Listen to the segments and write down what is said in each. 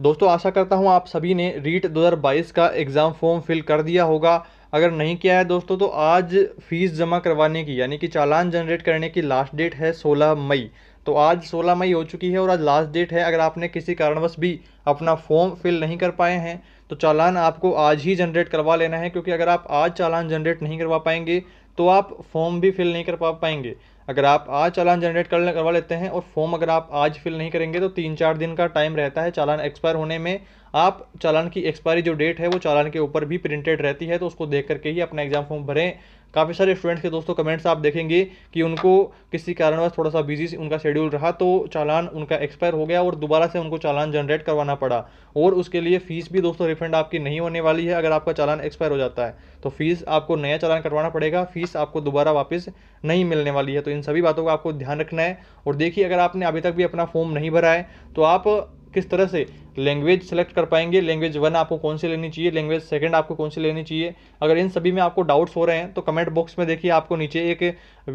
दोस्तों आशा करता हूँ आप सभी ने रीट 2022 का एग्ज़ाम फॉर्म फिल कर दिया होगा अगर नहीं किया है दोस्तों तो आज फ़ीस जमा करवाने की यानी कि चालान जनरेट करने की लास्ट डेट है 16 मई तो आज 16 मई हो चुकी है और आज लास्ट डेट है अगर आपने किसी कारणवश भी अपना फॉर्म फिल नहीं कर पाए हैं तो चालान आपको आज ही जनरेट करवा लेना है क्योंकि अगर आप आज चालान जनरेट नहीं करवा पाएंगे तो आप फॉर्म भी फिल नहीं कर पा पाएंगे अगर आप आज चालान जनरेट कर करवा लेते हैं और फॉर्म अगर आप आज फिल नहीं करेंगे तो तीन चार दिन का टाइम रहता है चालान एक्सपायर होने में आप चालान की एक्सपायरी जो डेट है वो चालान के ऊपर भी प्रिंटेड रहती है तो उसको देख करके ही अपना एग्जाम फॉर्म भरें काफ़ी सारे स्टूडेंट्स के दोस्तों कमेंट्स आप देखेंगे कि उनको किसी कारणवश थोड़ा सा बिजी उनका शेड्यूल रहा तो चालान उनका एक्सपायर हो गया और दोबारा से उनको चालान जनरेट करवाना पड़ा और उसके लिए फ़ीस भी दोस्तों रिफंड आपकी नहीं होने वाली है अगर आपका चालान एक्सपायर हो जाता है तो फ़ीस आपको नया चालान करवाना पड़ेगा फ़ीस आपको दोबारा वापस नहीं मिलने वाली है तो इन सभी बातों का आपको ध्यान रखना है और देखिए अगर आपने अभी तक भी अपना फॉर्म नहीं भरा है तो आप किस तरह से लैंग्वेज सेलेक्ट कर पाएंगे लैंग्वेज वन आपको कौन सी लेनी चाहिए लैंग्वेज सेकंड आपको कौन सी लेनी चाहिए अगर इन सभी में आपको डाउट्स हो रहे हैं तो कमेंट बॉक्स में देखिए आपको नीचे एक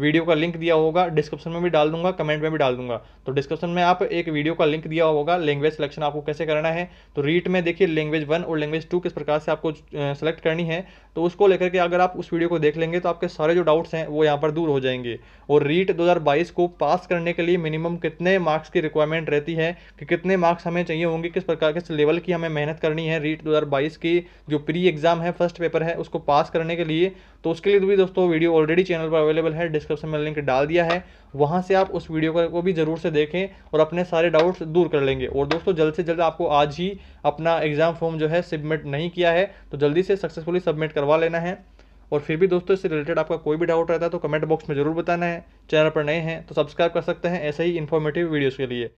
वीडियो का लिंक दिया होगा डिस्क्रिप्शन में भी डाल दूंगा कमेंट में भी डाल दूंगा तो डिस्क्रिप्शन में आप एक वीडियो का लिंक दिया होगा लैंग्वेज सिलेक्शन आपको कैसे करना है तो रीट में देखिए लैंग्वेज वन और लैंग्वेज टू किस प्रकार से आपको सेलेक्ट करनी है तो उसको लेकर के अगर आप उस वीडियो को देख लेंगे तो आपके सारे जो डाउट्स हैं वो यहाँ पर दूर हो जाएंगे और रीट दो को पास करने के लिए मिनिमम कितने मार्क्स की रिक्वायरमेंट रहती है कि कितने मार्क्स हमें चाहिए होंगे किस प्रकार के लेवल की हमें मेहनत करनी है रीट 2022 की जो प्री एग्ज़ाम है फर्स्ट पेपर है उसको पास करने के लिए तो उसके लिए भी दोस्तों वीडियो ऑलरेडी चैनल पर अवेलेबल है डिस्क्रिप्शन में लिंक डाल दिया है वहाँ से आप उस वीडियो को भी ज़रूर से देखें और अपने सारे डाउट्स दूर कर लेंगे और दोस्तों जल्द से जल्द आपको आज ही अपना एग्ज़ाम फॉर्म जो है सबमिट नहीं किया है तो जल्दी से सक्सेसफुली सबमिट करवा लेना है और फिर भी दोस्तों इससे रिलेटेड आपका कोई भी डाउट रहता है तो कमेंट बॉक्स में जरूर बताना है चैनल पर नए हैं तो सब्सक्राइब कर सकते हैं ऐसे ही इन्फॉर्मेटिव वीडियोस के लिए